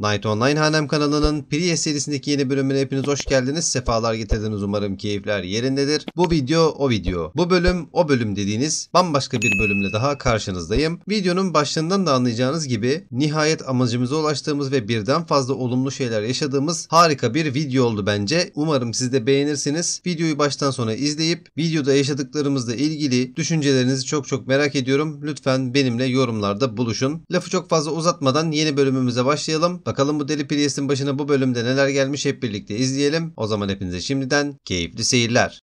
Night Online Hanem kanalının Priye serisindeki yeni bölümüne hepiniz hoş geldiniz. Sefalar getirdiniz umarım keyifler yerindedir. Bu video o video. Bu bölüm o bölüm dediğiniz bambaşka bir bölümle daha karşınızdayım. Videonun başlığından da anlayacağınız gibi nihayet amacımıza ulaştığımız ve birden fazla olumlu şeyler yaşadığımız harika bir video oldu bence. Umarım siz de beğenirsiniz. Videoyu baştan sona izleyip videoda yaşadıklarımızla ilgili düşüncelerinizi çok çok merak ediyorum. Lütfen benimle yorumlarda buluşun. Lafı çok fazla uzatmadan yeni bölümümüze başlayalım Bakalım bu Deli Pilies'in başına bu bölümde neler gelmiş hep birlikte izleyelim. O zaman hepinize şimdiden keyifli seyirler.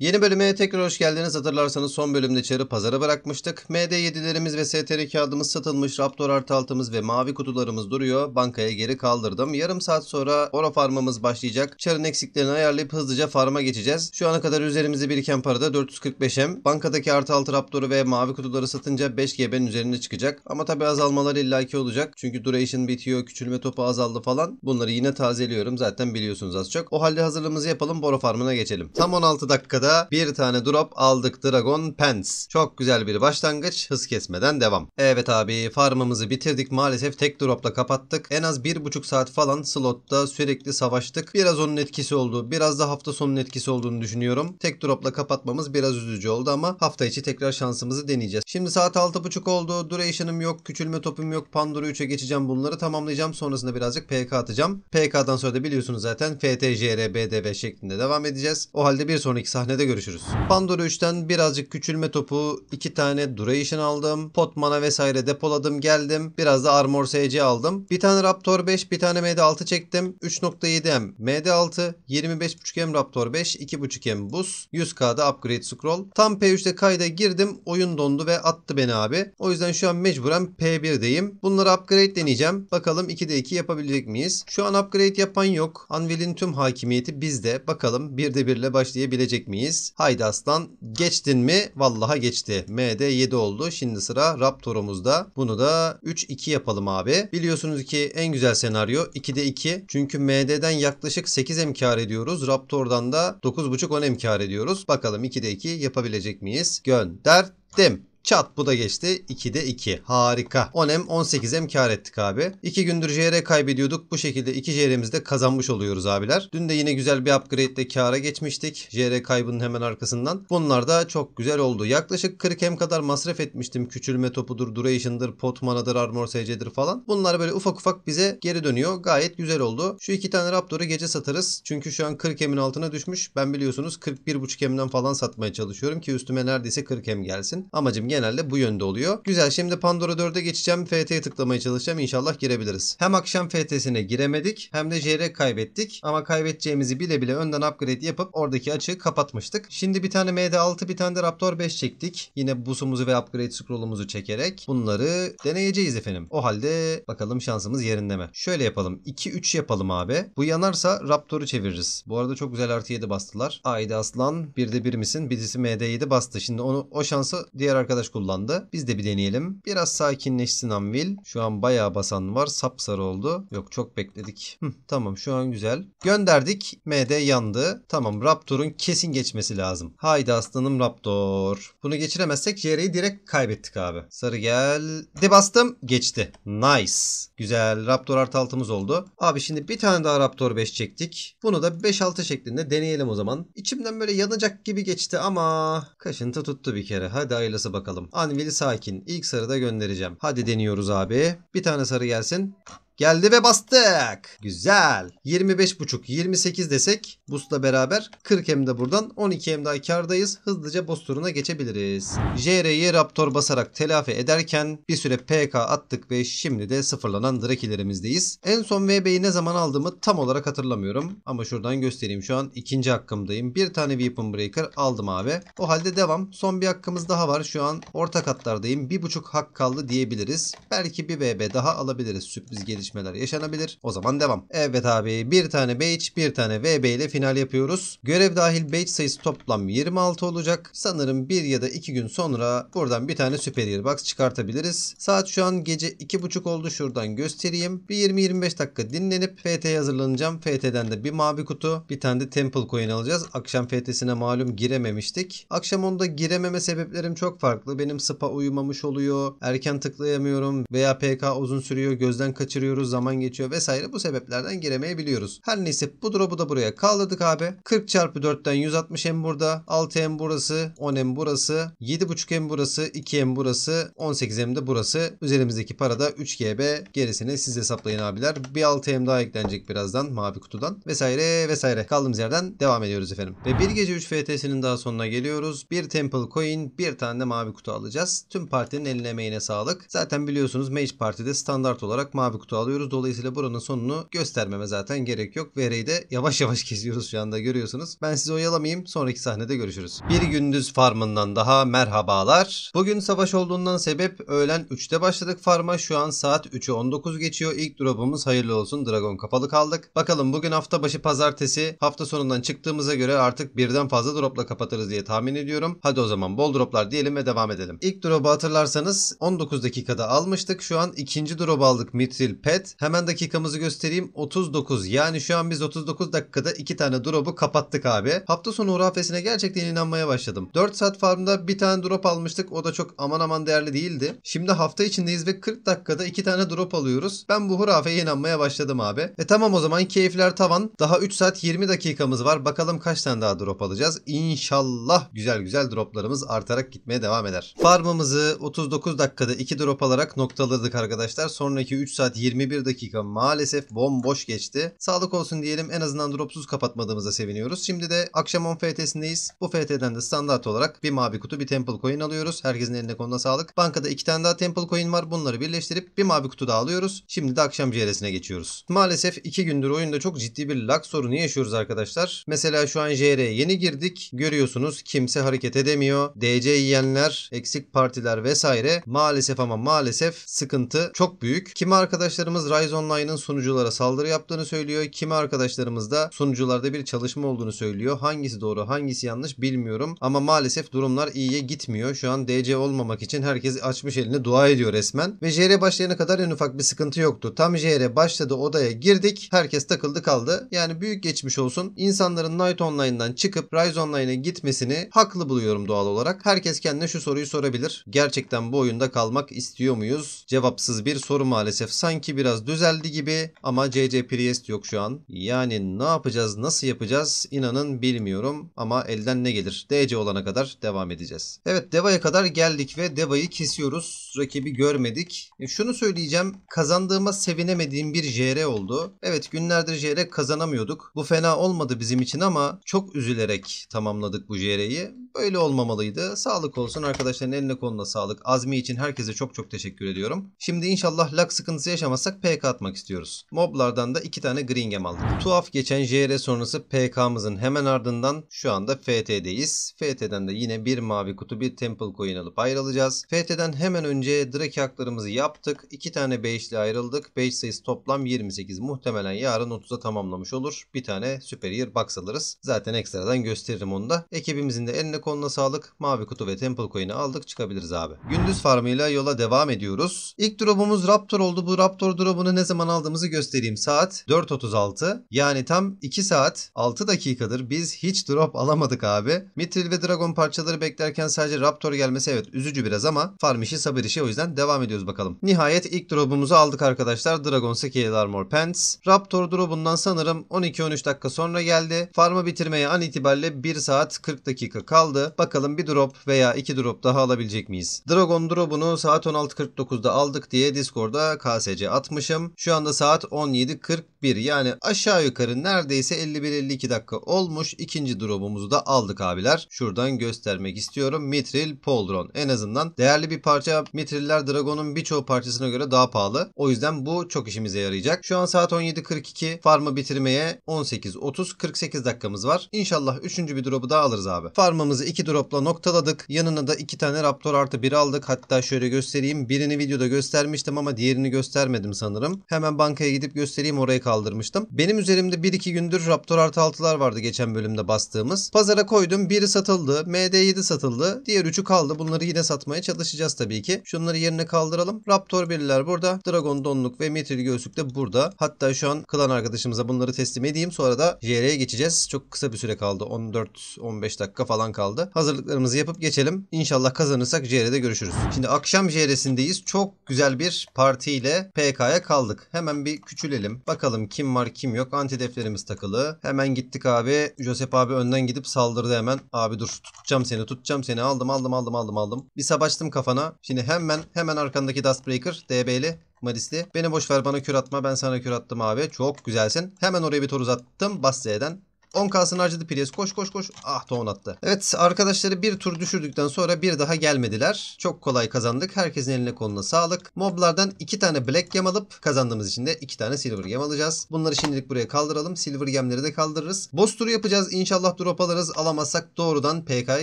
Yeni bölüme tekrar hoş geldiniz. Hatırlarsanız son bölümde çarı pazara bırakmıştık. MD7'lerimiz ve STR kağıdımız satılmış. Raptor artı altımız ve mavi kutularımız duruyor. Bankaya geri kaldırdım. Yarım saat sonra ora farmamız başlayacak. Çarın eksiklerini ayarlayıp hızlıca farma geçeceğiz. Şu ana kadar üzerimizde biriken parada 445M. Bankadaki artı altı Raptor'u ve mavi kutuları satınca 5GB'nin üzerine çıkacak. Ama tabi azalmalar illaki olacak. Çünkü duration bitiyor, küçülme topu azaldı falan. Bunları yine tazeliyorum. Zaten biliyorsunuz az çok. O halde hazırlığımızı yapalım. Bora farmına geçelim. Tam 16 dakikada da bir tane drop aldık Dragon Pants. Çok güzel bir başlangıç. Hız kesmeden devam. Evet abi farmımızı bitirdik. Maalesef tek dropla kapattık. En az 1,5 saat falan slotta sürekli savaştık. Biraz onun etkisi oldu. Biraz da hafta sonunun etkisi olduğunu düşünüyorum. Tek dropla kapatmamız biraz üzücü oldu ama hafta içi tekrar şansımızı deneyeceğiz. Şimdi saat 6.30 oldu. Duration'ım yok. Küçülme topum yok. Pandora 3'e geçeceğim. Bunları tamamlayacağım. Sonrasında birazcık PK atacağım. PK'dan sonra da biliyorsunuz zaten FTJRBDV şeklinde devam edeceğiz. O halde bir sonraki sahnede Haberlerde görüşürüz. Pandora 3'ten birazcık küçülme topu, 2 tane duration aldım. potmana vesaire depoladım geldim. Biraz da armor SC aldım. Bir tane Raptor 5, bir tane MD6 çektim. 3.7M MD6, 25.5M Raptor 5, 2.5M buz. 100K'da upgrade scroll. Tam P3'te kayda girdim. Oyun dondu ve attı beni abi. O yüzden şu an mecburen P1'deyim. Bunları upgrade deneyeceğim. Bakalım 2'de 2 yapabilecek miyiz? Şu an upgrade yapan yok. Anvil'in tüm hakimiyeti bizde. Bakalım 1'de 1 ile başlayabilecek miyiz? miyiz? Haydi aslan geçtin mi? Vallaha geçti. MD 7 oldu. Şimdi sıra Raptor'umuzda. Bunu da 3-2 yapalım abi. Biliyorsunuz ki en güzel senaryo 2'de 2. Çünkü MD'den yaklaşık 8 M kar ediyoruz. Raptor'dan da 9.5-10 M kar ediyoruz. Bakalım 2'de 2 yapabilecek miyiz? Gönderdim. Çat bu da geçti. 2'de 2. Harika. 10M 18M kar ettik abi. 2 gündür JR kaybediyorduk. Bu şekilde 2 JR'mizi de kazanmış oluyoruz abiler. Dün de yine güzel bir upgrade ile kara geçmiştik. JR kaybının hemen arkasından. Bunlar da çok güzel oldu. Yaklaşık 40M kadar masraf etmiştim. Küçülme topudur, duration'dır, potmanadır manadır, armor SC'dir falan. Bunlar böyle ufak ufak bize geri dönüyor. Gayet güzel oldu. Şu iki tane Raptor'u gece satarız. Çünkü şu an 40M'in altına düşmüş. Ben biliyorsunuz 41.5M'den falan satmaya çalışıyorum ki üstüme neredeyse 40M gelsin. Amacım genel genelde bu yönde oluyor. Güzel şimdi Pandora 4'e geçeceğim. FT'ye tıklamaya çalışacağım. İnşallah girebiliriz. Hem akşam FT'sine giremedik hem de JR kaybettik. Ama kaybedeceğimizi bile bile önden upgrade yapıp oradaki açığı kapatmıştık. Şimdi bir tane MD6 bir tane de Raptor 5 çektik. Yine busumuzu ve upgrade scrollumuzu çekerek bunları deneyeceğiz efendim. O halde bakalım şansımız yerinde mi? Şöyle yapalım. 2-3 yapalım abi. Bu yanarsa Raptor'u çeviririz. Bu arada çok güzel artı 7 bastılar. Haydi aslan. Bir de bir misin? Birisi MD7 bastı. Şimdi onu o şansı diğer arkadaş arkadaş kullandı. Biz de bir deneyelim. Biraz sakinleşsin Anvil. Şu an bayağı basan var. Sapsarı oldu. Yok çok bekledik. Hı, tamam şu an güzel. Gönderdik. MD yandı. Tamam Raptor'un kesin geçmesi lazım. Haydi aslanım Raptor. Bunu geçiremezsek JR'yi direkt kaybettik abi. Sarı gel. De bastım. Geçti. Nice. Güzel. Raptor artı altımız oldu. Abi şimdi bir tane daha Raptor 5 çektik. Bunu da 5-6 şeklinde deneyelim o zaman. İçimden böyle yanacak gibi geçti ama kaşıntı tuttu bir kere. Hadi hayırlısı bakalım bakalım. Anvil'i sakin. İlk sarıda göndereceğim. Hadi deniyoruz abi. Bir tane sarı gelsin. Geldi ve bastık. Güzel. 25.5 28 desek Bus'la beraber 40 hem de buradan 12 hem daha kardayız. Hızlıca boss turuna geçebiliriz. JR'yi Raptor basarak telafi ederken bir süre PK attık ve şimdi de sıfırlanan Drakilerimizdeyiz. En son VB'yi ne zaman aldığımı tam olarak hatırlamıyorum. Ama şuradan göstereyim şu an ikinci hakkımdayım. Bir tane Weapon Breaker aldım abi. O halde devam. Son bir hakkımız daha var. Şu an orta katlardayım. Bir buçuk hak kaldı diyebiliriz. Belki bir VB daha alabiliriz sürpriz geliş gelişmeler yaşanabilir. O zaman devam. Evet abi bir tane badge bir tane VB ile final yapıyoruz. Görev dahil badge sayısı toplam 26 olacak. Sanırım bir ya da iki gün sonra buradan bir tane Superior Box çıkartabiliriz. Saat şu an gece 2.30 oldu şuradan göstereyim. Bir 20-25 dakika dinlenip FT'ye hazırlanacağım. FT'den de bir mavi kutu bir tane de Temple Coin alacağız. Akşam FT'sine malum girememiştik. Akşam onda girememe sebeplerim çok farklı. Benim spa uyumamış oluyor. Erken tıklayamıyorum. Veya PK uzun sürüyor. Gözden kaçırıyorum gidiyoruz, zaman geçiyor vesaire bu sebeplerden giremeyebiliyoruz. Her neyse bu drop'u da buraya kaldırdık abi. 40 çarpı 4'ten 160 hem burada, 6 hem burası, 10 hem burası, 7.5 hem burası, 2 hem burası, 18 hem de burası. Üzerimizdeki para da 3 GB. Gerisini siz hesaplayın abiler. Bir 6 hem daha eklenecek birazdan mavi kutudan vesaire vesaire. Kaldığımız yerden devam ediyoruz efendim. Ve bir gece 3 FTS'nin daha sonuna geliyoruz. Bir Temple Coin, bir tane de mavi kutu alacağız. Tüm partinin eline emeğine sağlık. Zaten biliyorsunuz Mage Parti'de standart olarak mavi kutu alıyoruz. Dolayısıyla buranın sonunu göstermeme zaten gerek yok. Vereyi de yavaş yavaş geziyoruz şu anda görüyorsunuz. Ben sizi oyalamayayım. Sonraki sahnede görüşürüz. Bir gündüz farmından daha merhabalar. Bugün savaş olduğundan sebep öğlen 3'te başladık farma. Şu an saat 3'ü 19 geçiyor. İlk drop'umuz hayırlı olsun. Dragon kapalı kaldık. Bakalım bugün hafta başı pazartesi. Hafta sonundan çıktığımıza göre artık birden fazla dropla kapatırız diye tahmin ediyorum. Hadi o zaman bol droplar diyelim ve devam edelim. İlk drop'u hatırlarsanız 19 dakikada almıştık. Şu an ikinci drop aldık Mithril P pet. Hemen dakikamızı göstereyim. 39. Yani şu an biz 39 dakikada 2 tane drop'u kapattık abi. Hafta sonu hurafesine gerçekten inanmaya başladım. 4 saat farmda bir tane drop almıştık. O da çok aman aman değerli değildi. Şimdi hafta içindeyiz ve 40 dakikada 2 tane drop alıyoruz. Ben bu hurafeye inanmaya başladım abi. E tamam o zaman keyifler tavan. Daha 3 saat 20 dakikamız var. Bakalım kaç tane daha drop alacağız. İnşallah güzel güzel droplarımız artarak gitmeye devam eder. Farmımızı 39 dakikada 2 drop alarak noktaladık arkadaşlar. Sonraki 3 saat 20 21 dakika maalesef bomboş geçti. Sağlık olsun diyelim en azından dropsuz kapatmadığımıza seviniyoruz. Şimdi de akşam 10 FT'sindeyiz. Bu FT'den de standart olarak bir mavi kutu bir temple coin alıyoruz. Herkesin eline konuna sağlık. Bankada 2 tane daha temple coin var. Bunları birleştirip bir mavi kutu daha alıyoruz. Şimdi de akşam JR'sine geçiyoruz. Maalesef 2 gündür oyunda çok ciddi bir lag sorunu yaşıyoruz arkadaşlar. Mesela şu an JR'ye yeni girdik. Görüyorsunuz kimse hareket edemiyor. DC yiyenler, eksik partiler vesaire. Maalesef ama maalesef sıkıntı çok büyük. Kimi arkadaşlarım arkadaşlarımız Rise Online'ın sunuculara saldırı yaptığını söylüyor. Kimi arkadaşlarımız da sunucularda bir çalışma olduğunu söylüyor. Hangisi doğru hangisi yanlış bilmiyorum. Ama maalesef durumlar iyiye gitmiyor. Şu an DC olmamak için herkes açmış elini dua ediyor resmen. Ve JR başlayana kadar en ufak bir sıkıntı yoktu. Tam JR başladı odaya girdik. Herkes takıldı kaldı. Yani büyük geçmiş olsun. İnsanların Night Online'dan çıkıp Rise Online'a gitmesini haklı buluyorum doğal olarak. Herkes kendine şu soruyu sorabilir. Gerçekten bu oyunda kalmak istiyor muyuz? Cevapsız bir soru maalesef. Sanki bir biraz düzeldi gibi ama CC Priest yok şu an. Yani ne yapacağız nasıl yapacağız inanın bilmiyorum ama elden ne gelir. DC olana kadar devam edeceğiz. Evet Deva'ya kadar geldik ve Deva'yı kesiyoruz. Rakibi görmedik. E şunu söyleyeceğim kazandığıma sevinemediğim bir JR oldu. Evet günlerdir JR kazanamıyorduk. Bu fena olmadı bizim için ama çok üzülerek tamamladık bu JR'yi. Böyle olmamalıydı. Sağlık olsun arkadaşların eline koluna sağlık. Azmi için herkese çok çok teşekkür ediyorum. Şimdi inşallah lak sıkıntısı yaşamazsak atarsak PK atmak istiyoruz. Moblardan da 2 tane Green gem aldık. Tuhaf geçen JR sonrası PK'mızın hemen ardından şu anda FT'deyiz. FT'den de yine bir mavi kutu bir Temple Coin alıp ayrılacağız. FT'den hemen önce Drake haklarımızı yaptık. 2 tane Beyş'le ayrıldık. Beyş sayısı toplam 28. Muhtemelen yarın 30'a tamamlamış olur. Bir tane Superior Box alırız. Zaten ekstradan gösteririm onu da. Ekibimizin de eline koluna sağlık. Mavi kutu ve Temple Coin'i aldık çıkabiliriz abi. Gündüz farmıyla yola devam ediyoruz. İlk drop'umuz Raptor oldu. Bu Raptor drop'unu ne zaman aldığımızı göstereyim. Saat 4.36 yani tam 2 saat 6 dakikadır biz hiç drop alamadık abi. Mitril ve Dragon parçaları beklerken sadece Raptor gelmesi evet üzücü biraz ama farm işi sabır işi o yüzden devam ediyoruz bakalım. Nihayet ilk drop'umuzu aldık arkadaşlar. Dragon Scale Armor Pants. Raptor drop'undan sanırım 12-13 dakika sonra geldi. Farmı bitirmeye an itibariyle 1 saat 40 dakika kaldı. Bakalım bir drop veya 2 drop daha alabilecek miyiz? Dragon drop'unu saat 16.49'da aldık diye Discord'a KSC atmış atmışım. Şu anda saat 17.41 yani aşağı yukarı neredeyse 51-52 dakika olmuş. İkinci drop'umuzu da aldık abiler. Şuradan göstermek istiyorum. Mitril Poldron. En azından değerli bir parça. Mitriller Dragon'un birçoğu parçasına göre daha pahalı. O yüzden bu çok işimize yarayacak. Şu an saat 17.42. Farmı bitirmeye 18.30 48 dakikamız var. İnşallah 3. bir drop'u daha alırız abi. Farmımızı 2 drop'la noktaladık. Yanına da 2 tane Raptor artı 1 aldık. Hatta şöyle göstereyim. Birini videoda göstermiştim ama diğerini göstermedim sanırım. Hemen bankaya gidip göstereyim orayı kaldırmıştım. Benim üzerimde 1-2 gündür Raptor artı 6'lar vardı geçen bölümde bastığımız. Pazara koydum. Biri satıldı. MD7 satıldı. Diğer üçü kaldı. Bunları yine satmaya çalışacağız tabii ki. Şunları yerine kaldıralım. Raptor 1'ler burada. Dragon Donluk ve Metril Göğsük de burada. Hatta şu an klan arkadaşımıza bunları teslim edeyim. Sonra da JR'ye geçeceğiz. Çok kısa bir süre kaldı. 14-15 dakika falan kaldı. Hazırlıklarımızı yapıp geçelim. İnşallah kazanırsak JR'de görüşürüz. Şimdi akşam JR'sindeyiz. Çok güzel bir partiyle PK AFK'ya kaldık. Hemen bir küçülelim. Bakalım kim var kim yok. Antideflerimiz takılı. Hemen gittik abi. Josep abi önden gidip saldırdı hemen. Abi dur tutacağım seni tutacağım seni. Aldım aldım aldım aldım aldım. Bir sabaçtım kafana. Şimdi hemen hemen arkandaki Dustbreaker DB'li Marisli. Beni boş ver bana kür atma. Ben sana kür attım abi. Çok güzelsin. Hemen oraya bir toruz attım. Basse'den 10 kalsın harcadı Pires. Koş koş koş. Ah ton attı. Evet arkadaşları bir tur düşürdükten sonra bir daha gelmediler. Çok kolay kazandık. Herkesin eline koluna sağlık. Moblardan 2 tane Black Gem alıp kazandığımız için de 2 tane Silver Gem alacağız. Bunları şimdilik buraya kaldıralım. Silver Gem'leri de kaldırırız. Boss turu yapacağız. İnşallah drop alırız. Alamazsak doğrudan PK'ya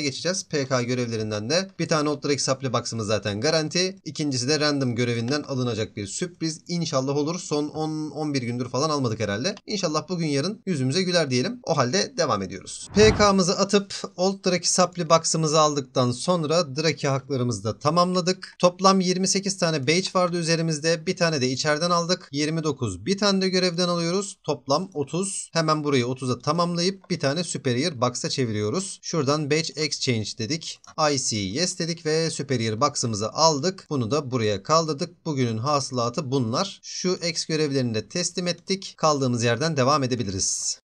geçeceğiz. PK görevlerinden de bir tane Outdrake Supply Box'ımız zaten garanti. İkincisi de random görevinden alınacak bir sürpriz. İnşallah olur. Son 10-11 gündür falan almadık herhalde. İnşallah bugün yarın yüzümüze güler diyelim. O oh, halde devam ediyoruz. PK'mızı atıp Old Draki Sapli Box'ımızı aldıktan sonra Draki haklarımızı da tamamladık. Toplam 28 tane Beige vardı üzerimizde. Bir tane de içeriden aldık. 29 bir tane de görevden alıyoruz. Toplam 30. Hemen burayı 30'a tamamlayıp bir tane Superior Box'a çeviriyoruz. Şuradan Beige Exchange dedik. IC Yes dedik ve Superior Box'ımızı aldık. Bunu da buraya kaldırdık. Bugünün hasılatı bunlar. Şu X görevlerini de teslim ettik. Kaldığımız yerden devam edebiliriz.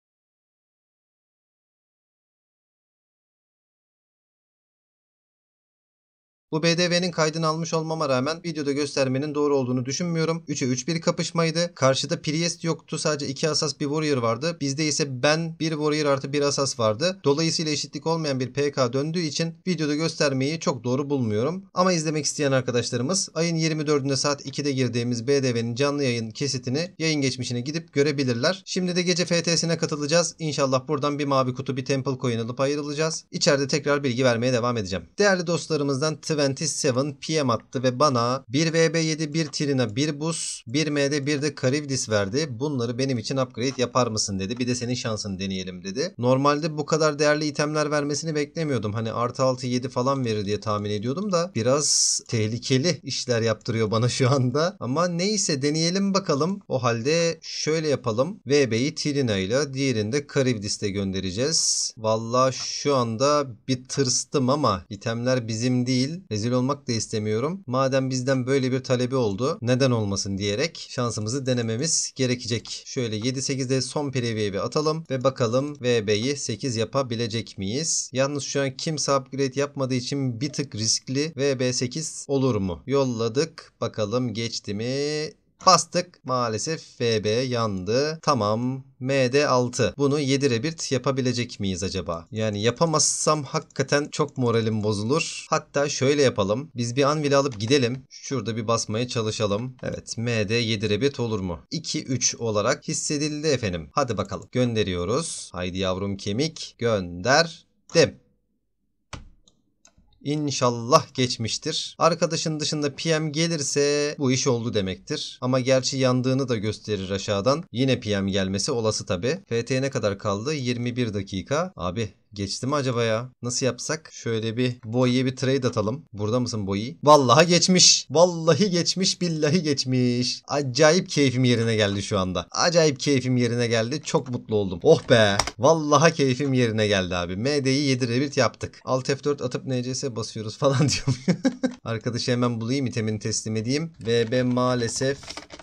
Bu BDV'nin kaydını almış olmama rağmen videoda göstermenin doğru olduğunu düşünmüyorum. 3'e 3 bir kapışmaydı. Karşıda Priest yoktu. Sadece 2 asas bir warrior vardı. Bizde ise ben bir warrior artı bir asas vardı. Dolayısıyla eşitlik olmayan bir PK döndüğü için videoda göstermeyi çok doğru bulmuyorum. Ama izlemek isteyen arkadaşlarımız ayın 24'ünde saat 2'de girdiğimiz BDV'nin canlı yayın kesitini yayın geçmişine gidip görebilirler. Şimdi de gece FT'sine katılacağız. İnşallah buradan bir mavi kutu bir temple coin alıp ayrılacağız. İçeride tekrar bilgi vermeye devam edeceğim. Değerli dostlarımızdan Twen 27 PM attı ve bana 1 VB7, 1 Trina, 1 buz, 1 MD, 1 de Karibdis verdi. Bunları benim için upgrade yapar mısın dedi. Bir de senin şansını deneyelim dedi. Normalde bu kadar değerli itemler vermesini beklemiyordum. Hani artı 6, 7 falan verir diye tahmin ediyordum da biraz tehlikeli işler yaptırıyor bana şu anda. Ama neyse deneyelim bakalım. O halde şöyle yapalım. VB'yi Trina ile diğerini de Karibdis'te göndereceğiz. Valla şu anda bir tırstım ama itemler bizim değil. Rezil olmak da istemiyorum. Madem bizden böyle bir talebi oldu neden olmasın diyerek şansımızı denememiz gerekecek. Şöyle 7-8'de son preview'e atalım ve bakalım VB'yi 8 yapabilecek miyiz? Yalnız şu an kimse upgrade yapmadığı için bir tık riskli. VB8 olur mu? Yolladık. Bakalım geçti mi? Bastık. Maalesef FB yandı. Tamam. MD 6. Bunu 7 rebit yapabilecek miyiz acaba? Yani yapamazsam hakikaten çok moralim bozulur. Hatta şöyle yapalım. Biz bir anvil alıp gidelim. Şurada bir basmaya çalışalım. Evet MD 7 rebit olur mu? 2-3 olarak hissedildi efendim. Hadi bakalım. Gönderiyoruz. Haydi yavrum kemik. Gönder. Dem. İnşallah geçmiştir. Arkadaşın dışında PM gelirse bu iş oldu demektir. Ama gerçi yandığını da gösterir aşağıdan. Yine PM gelmesi olası tabi. FT'ye ne kadar kaldı? 21 dakika. Abi Geçti mi acaba ya? Nasıl yapsak? Şöyle bir Boyi'ye bir trade atalım. Burada mısın Boyi? Vallahi geçmiş. Vallahi geçmiş. Billahi geçmiş. Acayip keyfim yerine geldi şu anda. Acayip keyfim yerine geldi. Çok mutlu oldum. Oh be. Vallahi keyfim yerine geldi abi. MD'yi 7 revirt yaptık. Alt F4 atıp NCS basıyoruz falan diyorum. Arkadaşı hemen bulayım itemini teslim edeyim. VB maalesef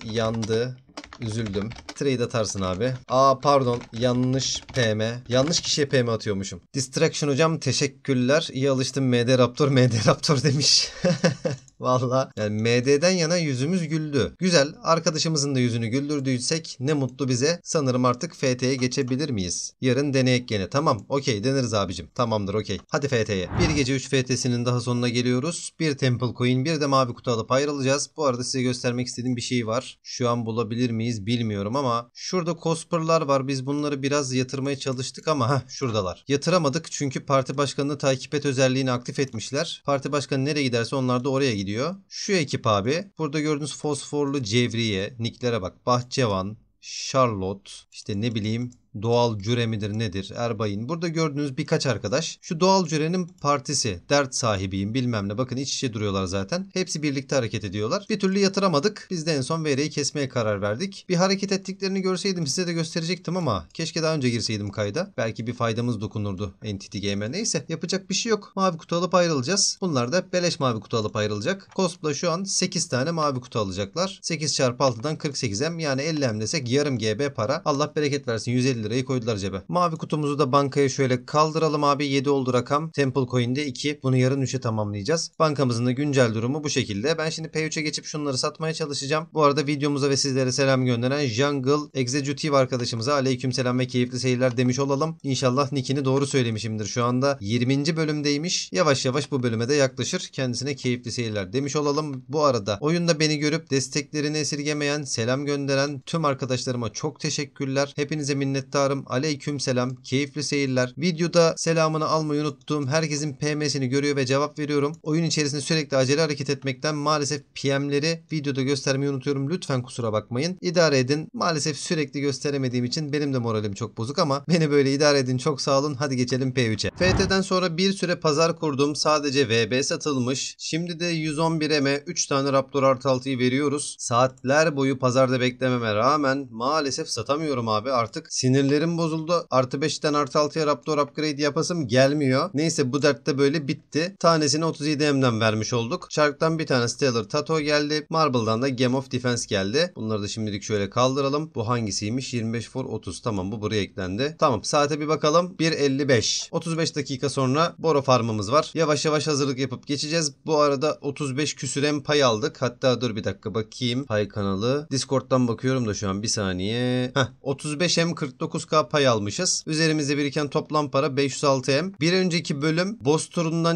yandı. Üzüldüm. Trade atarsın abi. Aa pardon yanlış PM. Yanlış kişiye PM atıyormuşum. Distraction hocam teşekkürler. İyi alıştım MD Raptor. MD Raptor demiş. Valla yani MD'den yana yüzümüz güldü. Güzel arkadaşımızın da yüzünü güldürdüysek ne mutlu bize. Sanırım artık FT'ye geçebilir miyiz? Yarın deneyek gene. Tamam okey deneriz abicim. Tamamdır okey. Hadi FT'ye. Bir gece 3 FT'sinin daha sonuna geliyoruz. Bir Temple Coin bir de mavi kutu alıp ayrılacağız. Bu arada size göstermek istediğim bir şey var. Şu an bulabilir miyiz bilmiyorum ama şurada Cosper'lar var. Biz bunları biraz yatırmaya çalıştık ama heh, şuradalar. Yatıramadık çünkü parti başkanını takip et özelliğini aktif etmişler. Parti başkanı nereye giderse onlar da oraya gidiyor gidiyor. Şu ekip abi. Burada gördüğünüz fosforlu cevriye, niklere bak. Bahçevan, Charlotte, işte ne bileyim doğal cüre midir nedir Erbay'ın. Burada gördüğünüz birkaç arkadaş şu doğal cürenin partisi dert sahibiyim bilmem ne bakın iç içe duruyorlar zaten. Hepsi birlikte hareket ediyorlar. Bir türlü yatıramadık. Biz de en son VR'yi kesmeye karar verdik. Bir hareket ettiklerini görseydim size de gösterecektim ama keşke daha önce girseydim kayda. Belki bir faydamız dokunurdu Entity Game'e. Neyse yapacak bir şey yok. Mavi kutu alıp ayrılacağız. Bunlar da beleş mavi kutu alıp ayrılacak. Cosplay şu an 8 tane mavi kutu alacaklar. 8 çarpı 6'dan 48M yani 50M desek yarım GB para. Allah bereket versin 150 150 lirayı koydular cebe. Mavi kutumuzu da bankaya şöyle kaldıralım abi 7 oldu rakam. Temple Coin'de 2. Bunu yarın 3'e tamamlayacağız. Bankamızın da güncel durumu bu şekilde. Ben şimdi P3'e geçip şunları satmaya çalışacağım. Bu arada videomuza ve sizlere selam gönderen Jungle Executive arkadaşımıza aleyküm selam ve keyifli seyirler demiş olalım. İnşallah nickini doğru söylemişimdir. Şu anda 20. bölümdeymiş. Yavaş yavaş bu bölüme de yaklaşır. Kendisine keyifli seyirler demiş olalım. Bu arada oyunda beni görüp desteklerini esirgemeyen, selam gönderen tüm arkadaşlarıma çok teşekkürler. Hepinize minnet minnettarım. Aleyküm selam. Keyifli seyirler. Videoda selamını almayı unuttuğum herkesin PM'sini görüyor ve cevap veriyorum. Oyun içerisinde sürekli acele hareket etmekten maalesef PM'leri videoda göstermeyi unutuyorum. Lütfen kusura bakmayın. İdare edin. Maalesef sürekli gösteremediğim için benim de moralim çok bozuk ama beni böyle idare edin. Çok sağ olun. Hadi geçelim P3'e. FT'den sonra bir süre pazar kurdum. Sadece VB satılmış. Şimdi de 111M'e 3 tane Raptor artı 6'yı veriyoruz. Saatler boyu pazarda beklememe rağmen maalesef satamıyorum abi. Artık sinir Sinirlerim bozuldu. Artı 5'ten artı 6'ya Raptor upgrade yapasım gelmiyor. Neyse bu dertte de böyle bitti. Tanesini 37M'den vermiş olduk. Shark'tan bir tane Stellar Tato geldi. Marble'dan da Game of Defense geldi. Bunları da şimdilik şöyle kaldıralım. Bu hangisiymiş? 25 for 30. Tamam bu buraya eklendi. Tamam saate bir bakalım. 1.55. 35 dakika sonra Boro farmımız var. Yavaş yavaş hazırlık yapıp geçeceğiz. Bu arada 35 küsürem pay aldık. Hatta dur bir dakika bakayım. Pay kanalı. Discord'dan bakıyorum da şu an bir saniye. Heh 35M49 9K pay almışız. üzerimize biriken toplam para 506M. Bir önceki bölüm boss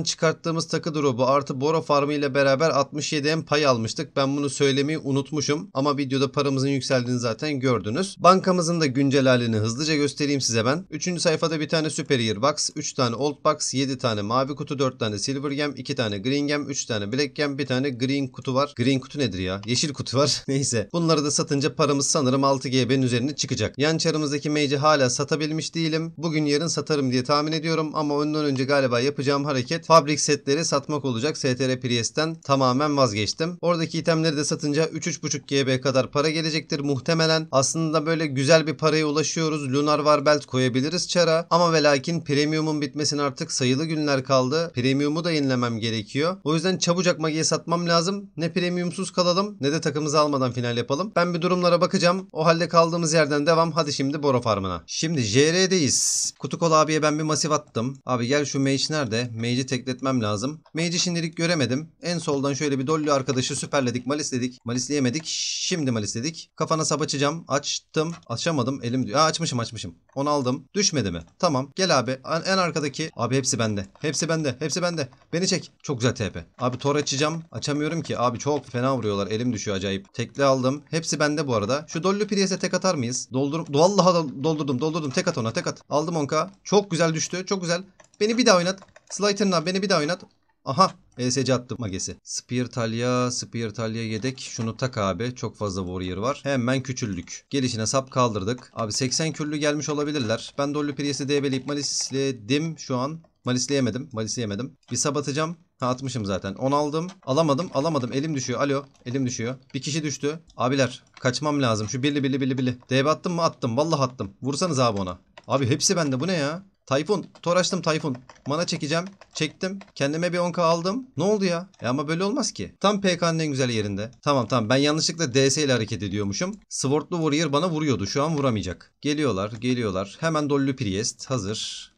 çıkarttığımız takı drop'u artı Bora farmı ile beraber 67M pay almıştık. Ben bunu söylemeyi unutmuşum ama videoda paramızın yükseldiğini zaten gördünüz. Bankamızın da güncel halini hızlıca göstereyim size ben. 3. sayfada bir tane super Box, 3 tane Old Box, 7 tane mavi kutu, 4 tane Silver Gem, 2 tane Green Gem, 3 tane Black Gem, bir tane Green kutu var. Green kutu nedir ya? Yeşil kutu var. Neyse. Bunları da satınca paramız sanırım 6GB'nin üzerine çıkacak. Yan çarımızdaki Örneğince hala satabilmiş değilim. Bugün yarın satarım diye tahmin ediyorum ama ondan önce galiba yapacağım hareket fabrik setleri satmak olacak. STR Priest'ten tamamen vazgeçtim. Oradaki itemleri de satınca 3-3.5 GB kadar para gelecektir muhtemelen. Aslında böyle güzel bir paraya ulaşıyoruz. Lunar var belt koyabiliriz çara ama ve lakin premiumun bitmesine artık sayılı günler kaldı. Premiumu da yenilemem gerekiyor. O yüzden çabucak magiye satmam lazım. Ne premiumsuz kalalım ne de takımızı almadan final yapalım. Ben bir durumlara bakacağım. O halde kaldığımız yerden devam. Hadi şimdi Borofa farmına. Şimdi JR'deyiz. Kutukol abiye ben bir masif attım. Abi gel şu mage nerede? Mage'i tekletmem lazım. Mage'i şimdilik göremedim. En soldan şöyle bir dolly arkadaşı süperledik. Malis dedik. Malisleyemedik. Şimdi malis dedik. Kafana sap açacağım. Açtım. Açamadım. Elim diyor. açmışım açmışım. Onu aldım. Düşmedi mi? Tamam. Gel abi. En arkadaki. Abi hepsi bende. Hepsi bende. Hepsi bende. Beni çek. Çok güzel TP. Abi tor açacağım. Açamıyorum ki. Abi çok fena vuruyorlar. Elim düşüyor acayip. Tekli aldım. Hepsi bende bu arada. Şu dolly Priest'e tek atar mıyız? Doldur... Vallahi doldurdum doldurdum. Tek at ona tek at. Aldım 10k. Çok güzel düştü. Çok güzel. Beni bir daha oynat. Slytherin abi beni bir daha oynat. Aha ESC attım magesi. Spear Talia, Spear Talia yedek. Şunu tak abi. Çok fazla warrior var. Hemen küçüldük. Gelişine sap kaldırdık. Abi 80 küllü gelmiş olabilirler. Ben Dolly Priest'i DB'leyip malisledim şu an. Malisleyemedim. Malisleyemedim. Bir sap atacağım. Ha atmışım zaten. 10 aldım. Alamadım. Alamadım. Elim düşüyor. Alo. Elim düşüyor. Bir kişi düştü. Abiler kaçmam lazım. Şu birli birli birli birli. Debe attım mı? Attım. Vallahi attım. Vursanız abi ona. Abi hepsi bende. Bu ne ya? Tayfun. Toraştım Tayfun. Mana çekeceğim. Çektim. Kendime bir 10k aldım. Ne oldu ya? E ama böyle olmaz ki. Tam PK'nın en güzel yerinde. Tamam tamam ben yanlışlıkla DS ile hareket ediyormuşum. Swordlu Warrior bana vuruyordu. Şu an vuramayacak. Geliyorlar geliyorlar. Hemen Dolly Priest hazır.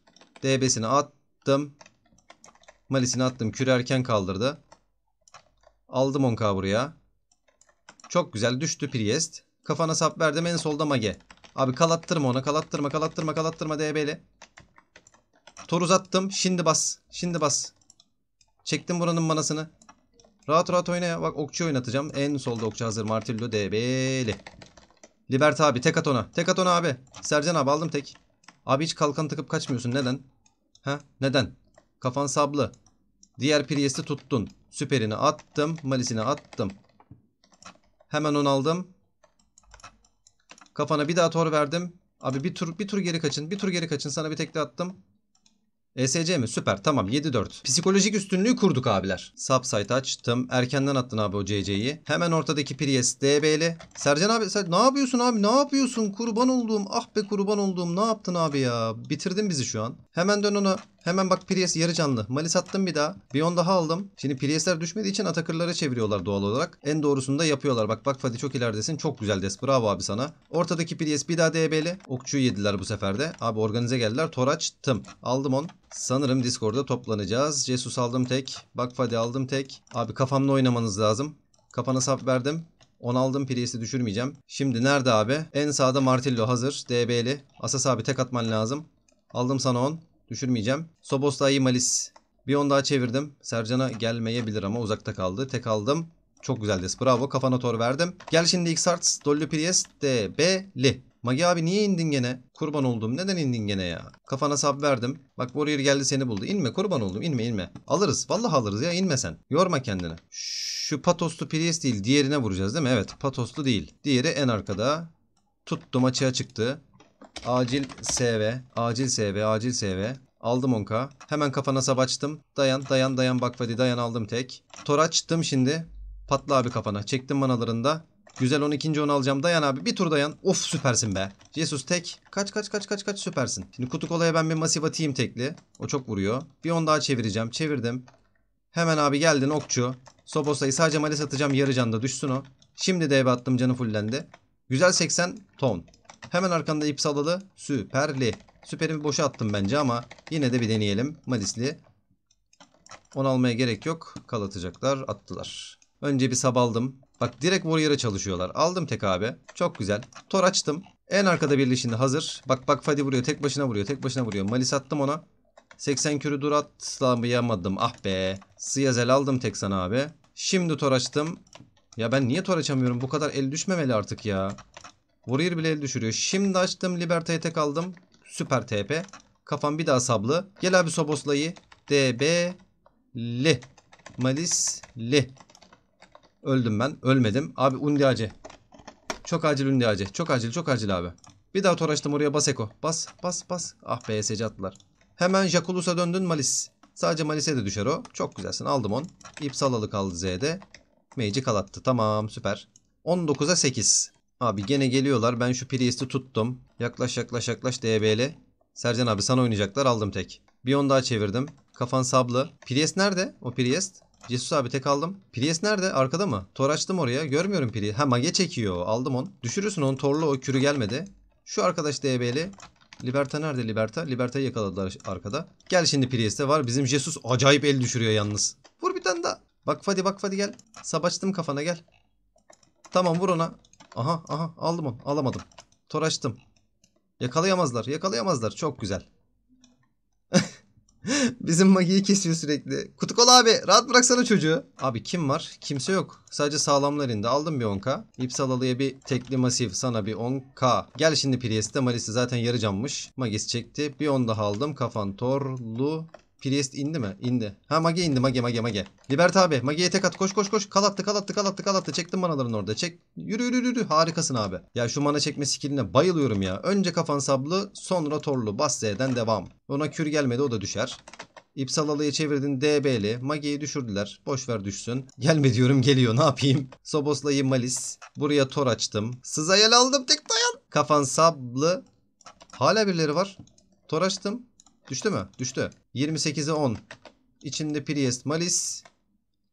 DB'sini attım. Malisini attım. kürerken kaldırdı. Aldım 10k buraya. Çok güzel düştü Priest. Kafana sap verdim en solda Mage. Abi kalattırma ona kalattırma kalattırma kalattırma DB'li. Tor uzattım. Şimdi bas. Şimdi bas. Çektim buranın manasını. Rahat rahat oyna ya. Bak okçu oynatacağım. En solda okçu hazır. Martillo DB'li. Libert abi tek at ona. Tek at ona abi. Sercan abi aldım tek. Abi hiç kalkan takıp kaçmıyorsun. Neden? Ha? Neden? Kafan sablı. Diğer priyesi tuttun. Süperini attım. Malisini attım. Hemen on aldım. Kafana bir daha tor verdim. Abi bir tur bir tur geri kaçın. Bir tur geri kaçın. Sana bir tekli attım. ESC mi? Süper. Tamam 7-4. Psikolojik üstünlüğü kurduk abiler. Subsite açtım. Erkenden attın abi o CC'yi. Hemen ortadaki Prius DB'li. Sercan abi sen ne yapıyorsun abi? Ne yapıyorsun? Kurban olduğum. Ah be kurban olduğum. Ne yaptın abi ya? Bitirdin bizi şu an. Hemen dön onu. Hemen bak Prius yarı canlı. Mali sattım bir daha. Bir on daha aldım. Şimdi Prius'ler düşmediği için Atakır'lara çeviriyorlar doğal olarak. En doğrusunu da yapıyorlar. Bak bak fadi çok ileridesin. Çok güzel des. Bravo abi sana. Ortadaki Prius bir daha DB'li. Okçuyu yediler bu seferde. Abi organize geldiler. Toraç tım. Aldım on. Sanırım Discord'da toplanacağız. Jesus aldım tek. Bak Fadi aldım tek. Abi kafamla oynamanız lazım. Kafana sap verdim. 10 aldım Priest'i düşürmeyeceğim. Şimdi nerede abi? En sağda Martillo hazır. DB'li. Asas abi tek atman lazım. Aldım sana 10. Düşürmeyeceğim. Soboslay Malis. Bir onu daha çevirdim. Sercan'a gelmeyebilir ama uzakta kaldı. Tek aldım. Çok güzel des. Bravo. Kafana tor verdim. Gel şimdi X-Arts. Dolly pries. D B DB'li. Magi abi niye indin gene? Kurban oldum. Neden indin gene ya? Kafana sab verdim. Bak Warrior geldi seni buldu. İnme kurban oldum. İnme inme. Alırız. Vallahi alırız ya. İnmesen. Yorma kendini. Şu Patoslu pries değil. Diğerine vuracağız değil mi? Evet. Patoslu değil. Diğeri en arkada. Tuttum açığa çıktı. Acil SV. Acil SV. Acil SV. Aldım 10k. Hemen kafana savaştım. Dayan dayan dayan bakvadi dayan aldım tek. Tor açtım şimdi. Patla abi kafana. Çektim manalarında. Güzel 12. onu alacağım. Dayan abi. Bir tur dayan. Of süpersin be. Jesus tek. Kaç kaç kaç kaç kaç süpersin. Şimdi kutu kolaya ben bir masif atayım tekli. O çok vuruyor. Bir 10 daha çevireceğim. Çevirdim. Hemen abi geldin okçu. Sobosa'yı sadece malis atacağım yarı canda düşsün o. Şimdi de eve attım canı fullendi. Güzel 80 ton. Hemen arkanda ipsalalı. Süperli. Süperimi boşa attım bence ama yine de bir deneyelim. Madisli. Onu almaya gerek yok. Kal atacaklar. Attılar. Önce bir sab aldım. Bak direkt Warrior'a çalışıyorlar. Aldım tek abi. Çok güzel. Tor açtım. En arkada birliği şimdi hazır. Bak bak Fadi vuruyor. Tek başına vuruyor. Tek başına vuruyor. Malis attım ona. 80 kürü dur atlamayamadım. Ah be. Siyazel aldım tek sana abi. Şimdi tor açtım. Ya ben niye tor açamıyorum? Bu kadar el düşmemeli artık ya. Warrior bile el düşürüyor. Şimdi açtım. Liberta'ya tek aldım. Süper TP. Kafam bir daha sablı. Gel abi Soboslay'ı. DB li. Malis li. Öldüm ben. Ölmedim. Abi Undi Hacı. Çok acil Undi Hacı. Çok acil çok acil abi. Bir daha açtım oraya bas Eko. Bas bas bas. Ah be SC attılar. Hemen Jakulus'a döndün Malis. Sadece Malis'e de düşer o. Çok güzelsin. Aldım on. İpsalalı kaldı Z'de. Mage'i kalattı. Tamam süper. 19'a 8. Abi gene geliyorlar. Ben şu Priest'i tuttum. Yaklaş yaklaş yaklaş DBL. Sercan abi sana oynayacaklar. Aldım tek. Bir on daha çevirdim. Kafan sablı. Priest nerede? O Priest. Cesus abi tek aldım. Priest nerede? Arkada mı? Tor açtım oraya. Görmüyorum Priest. Ha mage çekiyor. Aldım onu. Düşürürsün on torlu. O kürü gelmedi. Şu arkadaş DB'li. Liberta nerede Liberta? Liberta'yı yakaladılar arkada. Gel şimdi Priest'e var. Bizim Jesus acayip el düşürüyor yalnız. Vur bir tane daha. Bak Fadi bak Fadi gel. Sabaçtım kafana gel. Tamam vur ona. Aha aha aldım onu. Alamadım. Toraştım. Yakalayamazlar. Yakalayamazlar. Çok güzel. Bizim magiyi kesiyor sürekli. Kutukol abi rahat bıraksana çocuğu. Abi kim var? Kimse yok. Sadece sağlamlar indi. Aldım bir 10k. İpsalalı'ya bir tekli masif sana bir 10k. Gel şimdi Priest'e. Malisi zaten yarı canmış. Magis çekti. Bir 10 daha aldım. Kafan torlu Priest indi mi? İndi. Ha mage indi mage mage mage. Libert abi mageye tek at koş koş koş. Kal attı kal attı kal attı kal attı. Çektim manaların orada. Çek. Yürü yürü yürü. Harikasın abi. Ya şu mana çekme skilline bayılıyorum ya. Önce kafan sablı sonra torlu. Bas Z'den devam. Ona kür gelmedi o da düşer. İpsalalı'ya çevirdin DB'li. Mage'yi düşürdüler. Boş ver düşsün. Gelme diyorum geliyor ne yapayım. Soboslayı Malis. Buraya tor açtım. Sızayel aldım tek dayan. Kafan sablı. Hala birileri var. Tor açtım. Düştü mü? Düştü. 28'e 10. İçinde Priest, Malis.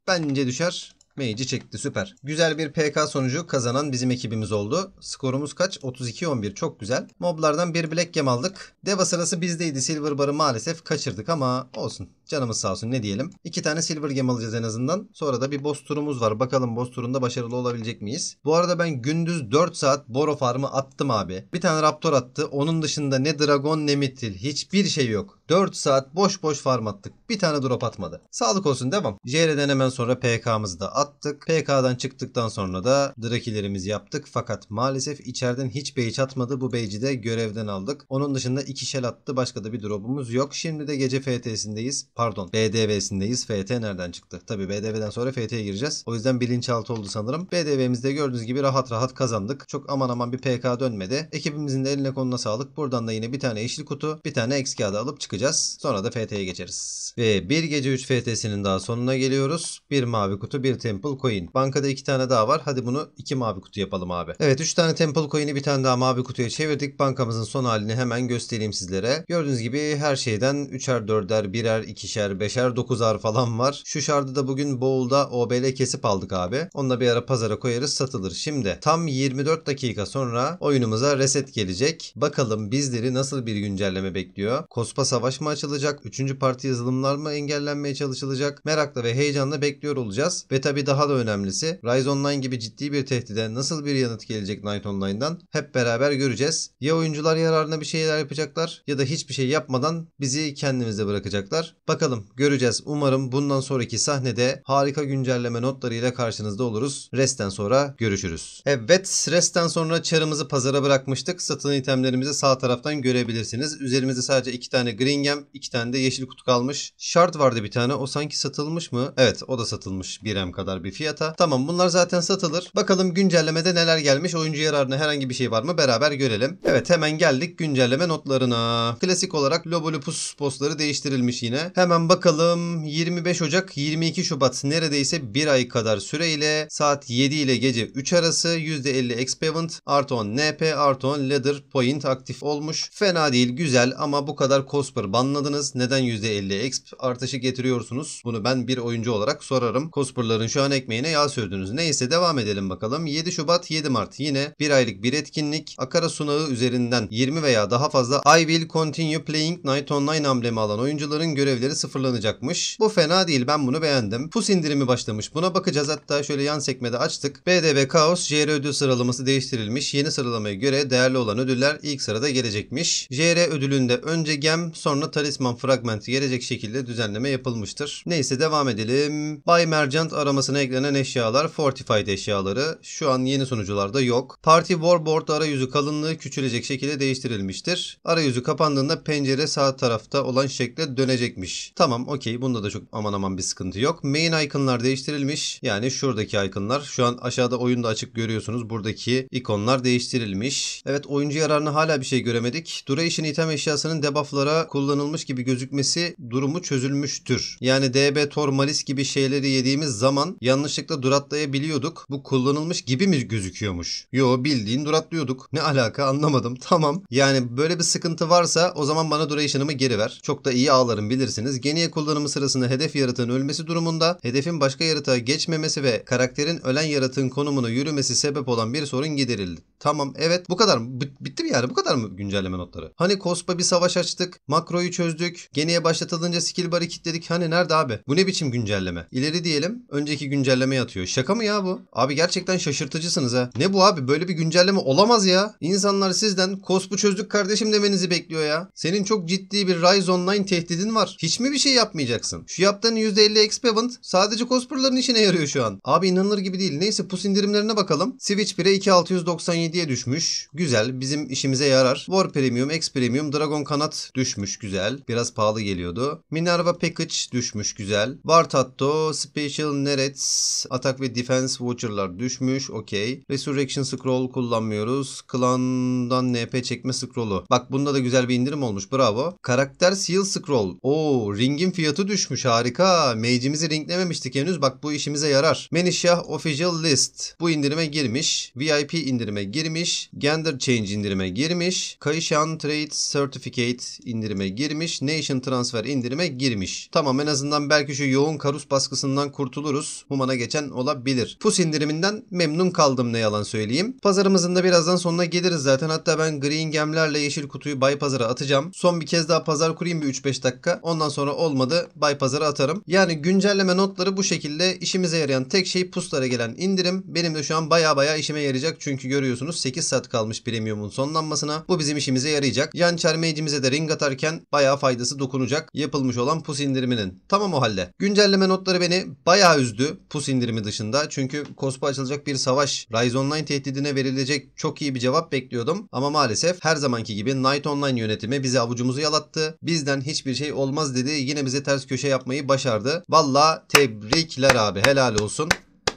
Bence düşer. Mage'i çekti süper. Güzel bir PK sonucu kazanan bizim ekibimiz oldu. Skorumuz kaç? 32-11 çok güzel. Moblardan bir Black Gem aldık. Deva sırası bizdeydi. Silver Bar'ı maalesef kaçırdık ama olsun. Canımız sağ olsun ne diyelim. İki tane Silver Gem alacağız en azından. Sonra da bir boss turumuz var. Bakalım boss turunda başarılı olabilecek miyiz? Bu arada ben gündüz 4 saat Boro Farm'ı attım abi. Bir tane Raptor attı. Onun dışında ne Dragon ne mitil Hiçbir şey yok. 4 saat boş boş farm attık. Bir tane drop atmadı. Sağlık olsun devam. JR'den hemen sonra PK'mızı da attık. PK'dan çıktıktan sonra da Drakilerimizi yaptık. Fakat maalesef içeriden hiç base atmadı. Bu beyci de görevden aldık. Onun dışında 2 shell attı. Başka da bir drop'umuz yok. Şimdi de gece FT'sindeyiz pardon BDV'sindeyiz. FT nereden çıktı? Tabii BDV'den sonra FT'ye gireceğiz. O yüzden bilinçaltı oldu sanırım. BDV'mizde gördüğünüz gibi rahat rahat kazandık. Çok aman aman bir PK dönmedi. Ekibimizin de eline konuna sağlık. Buradan da yine bir tane yeşil kutu, bir tane X kağıdı alıp çıkacağız. Sonra da FT'ye geçeriz. Ve bir gece 3 FT'sinin daha sonuna geliyoruz. Bir mavi kutu, bir Temple Coin. Bankada iki tane daha var. Hadi bunu iki mavi kutu yapalım abi. Evet 3 tane Temple Coin'i bir tane daha mavi kutuya çevirdik. Bankamızın son halini hemen göstereyim sizlere. Gördüğünüz gibi her şeyden 3'er 4'er 1'er 2 ikişer, beşer, dokuz falan var. Şu şardı da bugün Boğul'da OBL kesip aldık abi. Onunla bir ara pazara koyarız satılır. Şimdi tam 24 dakika sonra oyunumuza reset gelecek. Bakalım bizleri nasıl bir güncelleme bekliyor? Kospa savaş mı açılacak? Üçüncü parti yazılımlar mı engellenmeye çalışılacak? Merakla ve heyecanla bekliyor olacağız. Ve tabi daha da önemlisi Rise Online gibi ciddi bir tehdide nasıl bir yanıt gelecek Night Online'dan hep beraber göreceğiz. Ya oyuncular yararına bir şeyler yapacaklar ya da hiçbir şey yapmadan bizi kendimize bırakacaklar. Bakalım göreceğiz. Umarım bundan sonraki sahnede harika güncelleme notlarıyla karşınızda oluruz. Resten sonra görüşürüz. Evet resten sonra çarımızı pazara bırakmıştık. Satılan itemlerimizi sağ taraftan görebilirsiniz. Üzerimizde sadece iki tane Green gem, iki tane de yeşil kutu kalmış. Shard vardı bir tane. O sanki satılmış mı? Evet o da satılmış 1M kadar bir fiyata. Tamam bunlar zaten satılır. Bakalım güncellemede neler gelmiş. Oyuncu yararına herhangi bir şey var mı? Beraber görelim. Evet hemen geldik güncelleme notlarına. Klasik olarak Lobolupus postları değiştirilmiş yine. Her Hemen bakalım 25 Ocak 22 Şubat neredeyse bir ay kadar süreyle saat 7 ile gece 3 arası %50 expavent artı 10 NP artı 10 ladder point aktif olmuş. Fena değil güzel ama bu kadar Cosper banladınız. Neden %50 exp artışı getiriyorsunuz? Bunu ben bir oyuncu olarak sorarım. Cosper'ların şu an ekmeğine yağ sürdünüz. Neyse devam edelim bakalım. 7 Şubat 7 Mart yine bir aylık bir etkinlik. Akara sunağı üzerinden 20 veya daha fazla I will continue playing Night Online amblemi alan oyuncuların görevleri değerleri sıfırlanacakmış. Bu fena değil ben bunu beğendim. Pus indirimi başlamış. Buna bakacağız hatta şöyle yan sekmede açtık. BDB Kaos JR ödül sıralaması değiştirilmiş. Yeni sıralamaya göre değerli olan ödüller ilk sırada gelecekmiş. JR ödülünde önce gem sonra talisman fragmenti gelecek şekilde düzenleme yapılmıştır. Neyse devam edelim. Bay Merchant aramasına eklenen eşyalar Fortified eşyaları. Şu an yeni sunucularda yok. Party Warboard arayüzü kalınlığı küçülecek şekilde değiştirilmiştir. Arayüzü kapandığında pencere sağ tarafta olan şekle dönecekmiş. Tamam okey bunda da çok aman aman bir sıkıntı yok. Main iconlar değiştirilmiş. Yani şuradaki iconlar. Şu an aşağıda oyunda açık görüyorsunuz. Buradaki ikonlar değiştirilmiş. Evet oyuncu yararına hala bir şey göremedik. Duration item eşyasının debufflara kullanılmış gibi gözükmesi durumu çözülmüştür. Yani DB Tor Malis gibi şeyleri yediğimiz zaman yanlışlıkla duratlayabiliyorduk. Bu kullanılmış gibi mi gözüküyormuş? Yo bildiğin duratlıyorduk. Ne alaka anlamadım. Tamam. Yani böyle bir sıkıntı varsa o zaman bana duration'ımı geri ver. Çok da iyi ağlarım bilirsiniz isterseniz geniye kullanımı sırasında hedef yaratığın ölmesi durumunda hedefin başka yaratığa geçmemesi ve karakterin ölen yaratığın konumuna yürümesi sebep olan bir sorun giderildi. Tamam evet bu kadar mı? B- bitti mi yani bu kadar mı güncelleme notları? Hani Kospa bir savaş açtık, makroyu çözdük, geniye başlatılınca skill barı kilitledik. Hani nerede abi? Bu ne biçim güncelleme? İleri diyelim önceki güncelleme yatıyor. Şaka mı ya bu? Abi gerçekten şaşırtıcısınız ha. Ne bu abi? Böyle bir güncelleme olamaz ya. İnsanlar sizden COSP'u çözdük kardeşim demenizi bekliyor ya. Senin çok ciddi bir Rise Online tehdidin var. Hiç Hiçbir bir şey yapmayacaksın. Şu yaptığın %50 expavent sadece cosplayer'ların işine yarıyor şu an. Abi inanılır gibi değil. Neyse pus indirimlerine bakalım. Switch 1'e 2697'ye düşmüş. Güzel. Bizim işimize yarar. War Premium, X Premium, Dragon Kanat düşmüş. Güzel. Biraz pahalı geliyordu. Minerva Package düşmüş. Güzel. War Tatto, Special Nerets, Atak ve Defense Watcher'lar düşmüş. Okey. Resurrection Scroll kullanmıyoruz. Klan'dan NP çekme scroll'u. Bak bunda da güzel bir indirim olmuş. Bravo. Karakter Seal Scroll. Oo ringin fiyatı düşmüş harika. Mage'imizi ringlememiştik henüz bak bu işimize yarar. Menişah Official List. Bu indirime girmiş. VIP indirime girmiş. Gender Change indirime girmiş. Kaishan Trade Certificate indirime girmiş. Nation Transfer indirime girmiş. Tamam en azından belki şu yoğun karus baskısından kurtuluruz. Human'a geçen olabilir. Pus indiriminden memnun kaldım ne yalan söyleyeyim. Pazarımızın da birazdan sonuna geliriz zaten. Hatta ben green gemlerle yeşil kutuyu bay pazara atacağım. Son bir kez daha pazar kurayım bir 3-5 dakika. Ondan sonra olmadı bypass'ları atarım. Yani güncelleme notları bu şekilde işimize yarayan tek şey puslara gelen indirim. Benim de şu an baya baya işime yarayacak çünkü görüyorsunuz 8 saat kalmış premiumun sonlanmasına. Bu bizim işimize yarayacak. Yan çermeyicimize de ring atarken baya faydası dokunacak yapılmış olan pus indiriminin. Tamam o halde. Güncelleme notları beni baya üzdü pus indirimi dışında. Çünkü kospa açılacak bir savaş, Rise Online tehdidine verilecek çok iyi bir cevap bekliyordum. Ama maalesef her zamanki gibi Night Online yönetimi bizi avucumuzu yalattı. Bizden hiçbir şey olmaz dedi dedi. Yine bize ters köşe yapmayı başardı. Valla tebrikler abi helal olsun.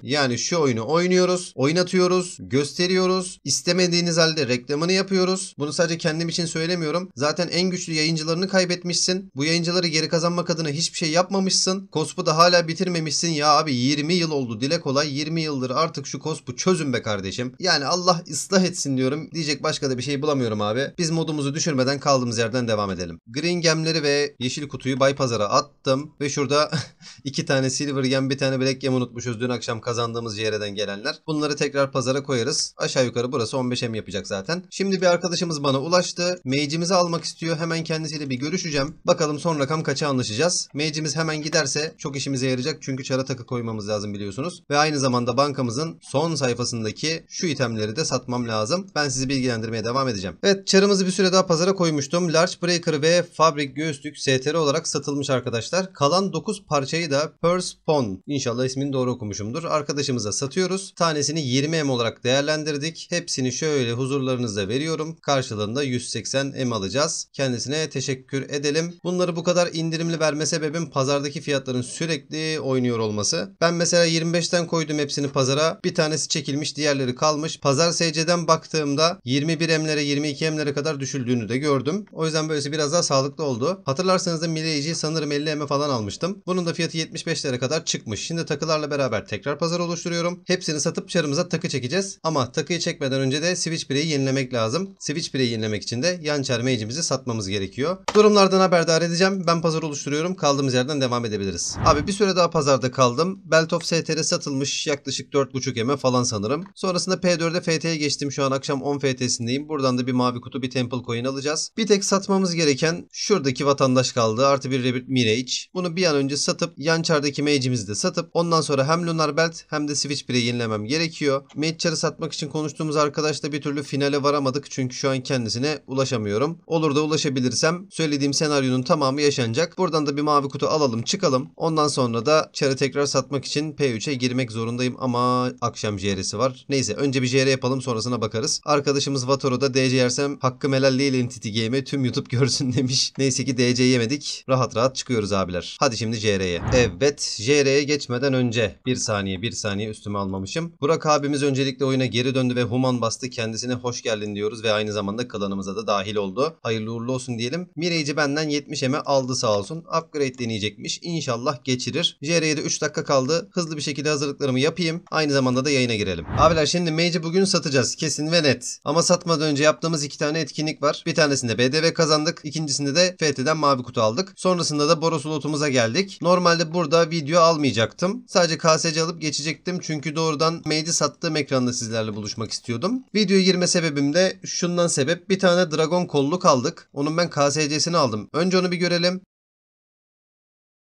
Yani şu oyunu oynuyoruz, oynatıyoruz, gösteriyoruz. İstemediğiniz halde reklamını yapıyoruz. Bunu sadece kendim için söylemiyorum. Zaten en güçlü yayıncılarını kaybetmişsin. Bu yayıncıları geri kazanmak adına hiçbir şey yapmamışsın. Kosp'u da hala bitirmemişsin. Ya abi 20 yıl oldu dile kolay. 20 yıldır artık şu Kosp'u çözün be kardeşim. Yani Allah ıslah etsin diyorum. Diyecek başka da bir şey bulamıyorum abi. Biz modumuzu düşürmeden kaldığımız yerden devam edelim. Green gemleri ve yeşil kutuyu pazara attım. Ve şurada iki tane silver gem bir tane black gem unutmuşuz. Dün akşam kazandığımız CR'den gelenler. Bunları tekrar pazara koyarız. Aşağı yukarı burası 15M yapacak zaten. Şimdi bir arkadaşımız bana ulaştı. Mage'imizi almak istiyor. Hemen kendisiyle bir görüşeceğim. Bakalım son rakam kaça anlaşacağız. Mage'imiz hemen giderse çok işimize yarayacak. Çünkü çara takı koymamız lazım biliyorsunuz. Ve aynı zamanda bankamızın son sayfasındaki şu itemleri de satmam lazım. Ben sizi bilgilendirmeye devam edeceğim. Evet çarımızı bir süre daha pazara koymuştum. Large Breaker ve Fabric Göğüslük STR olarak satılmış arkadaşlar. Kalan 9 parçayı da Perspon. İnşallah ismini doğru okumuşumdur arkadaşımıza satıyoruz. Tanesini 20 M olarak değerlendirdik. Hepsini şöyle huzurlarınızda veriyorum. Karşılığında 180 M alacağız. Kendisine teşekkür edelim. Bunları bu kadar indirimli verme sebebim pazardaki fiyatların sürekli oynuyor olması. Ben mesela 25'ten koydum hepsini pazara. Bir tanesi çekilmiş diğerleri kalmış. Pazar SC'den baktığımda 21 M'lere 22 M'lere kadar düşüldüğünü de gördüm. O yüzden böylesi biraz daha sağlıklı oldu. Hatırlarsanız da Mileyici'yi sanırım 50 M falan almıştım. Bunun da fiyatı 75 lira kadar çıkmış. Şimdi takılarla beraber tekrar pazar oluşturuyorum. Hepsini satıp çarımıza takı çekeceğiz. Ama takıyı çekmeden önce de switch pireyi yenilemek lazım. Switch pireyi yenilemek için de yan çar mage'imizi satmamız gerekiyor. Durumlardan haberdar edeceğim. Ben pazar oluşturuyorum. Kaldığımız yerden devam edebiliriz. Abi bir süre daha pazarda kaldım. Belt of STR satılmış yaklaşık 4.5 m e falan sanırım. Sonrasında P4'e FT'ye geçtim. Şu an akşam 10 FT'sindeyim. Buradan da bir mavi kutu bir Temple Coin alacağız. Bir tek satmamız gereken şuradaki vatandaş kaldı. Artı bir Rebirth Mirage. Bunu bir an önce satıp yan çardaki mage'imizi de satıp ondan sonra hem Lunar Belt kart hem de Switch 1'e yenilemem gerekiyor. Matcher'ı satmak için konuştuğumuz arkadaşla bir türlü finale varamadık çünkü şu an kendisine ulaşamıyorum. Olur da ulaşabilirsem söylediğim senaryonun tamamı yaşanacak. Buradan da bir mavi kutu alalım çıkalım. Ondan sonra da çarı tekrar satmak için P3'e girmek zorundayım ama akşam JR'si var. Neyse önce bir JR yapalım sonrasına bakarız. Arkadaşımız da DC yersem hakkım helal değil Entity Game'e tüm YouTube görsün demiş. Neyse ki DC yemedik. Rahat rahat çıkıyoruz abiler. Hadi şimdi JR'ye. Evet JR'ye geçmeden önce bir saniye bir saniye üstüme almamışım. Burak abimiz öncelikle oyuna geri döndü ve Human bastı. Kendisine hoş geldin diyoruz ve aynı zamanda klanımıza da dahil oldu. Hayırlı uğurlu olsun diyelim. Mirage'i benden 70 eme aldı sağ olsun. Upgrade deneyecekmiş. İnşallah geçirir. JR'ye de 3 dakika kaldı. Hızlı bir şekilde hazırlıklarımı yapayım. Aynı zamanda da yayına girelim. Abiler şimdi Mage'i bugün satacağız. Kesin ve net. Ama satmadan önce yaptığımız iki tane etkinlik var. Bir tanesinde BDV kazandık. İkincisinde de FT'den mavi kutu aldık. Sonrasında da Boros lotumuza geldik. Normalde burada video almayacaktım. Sadece KSC alıp geç geçecektim. Çünkü doğrudan Maid'i sattığım ekranda sizlerle buluşmak istiyordum. Videoya girme sebebim de şundan sebep. Bir tane Dragon kolluk aldık. Onun ben KSC'sini aldım. Önce onu bir görelim.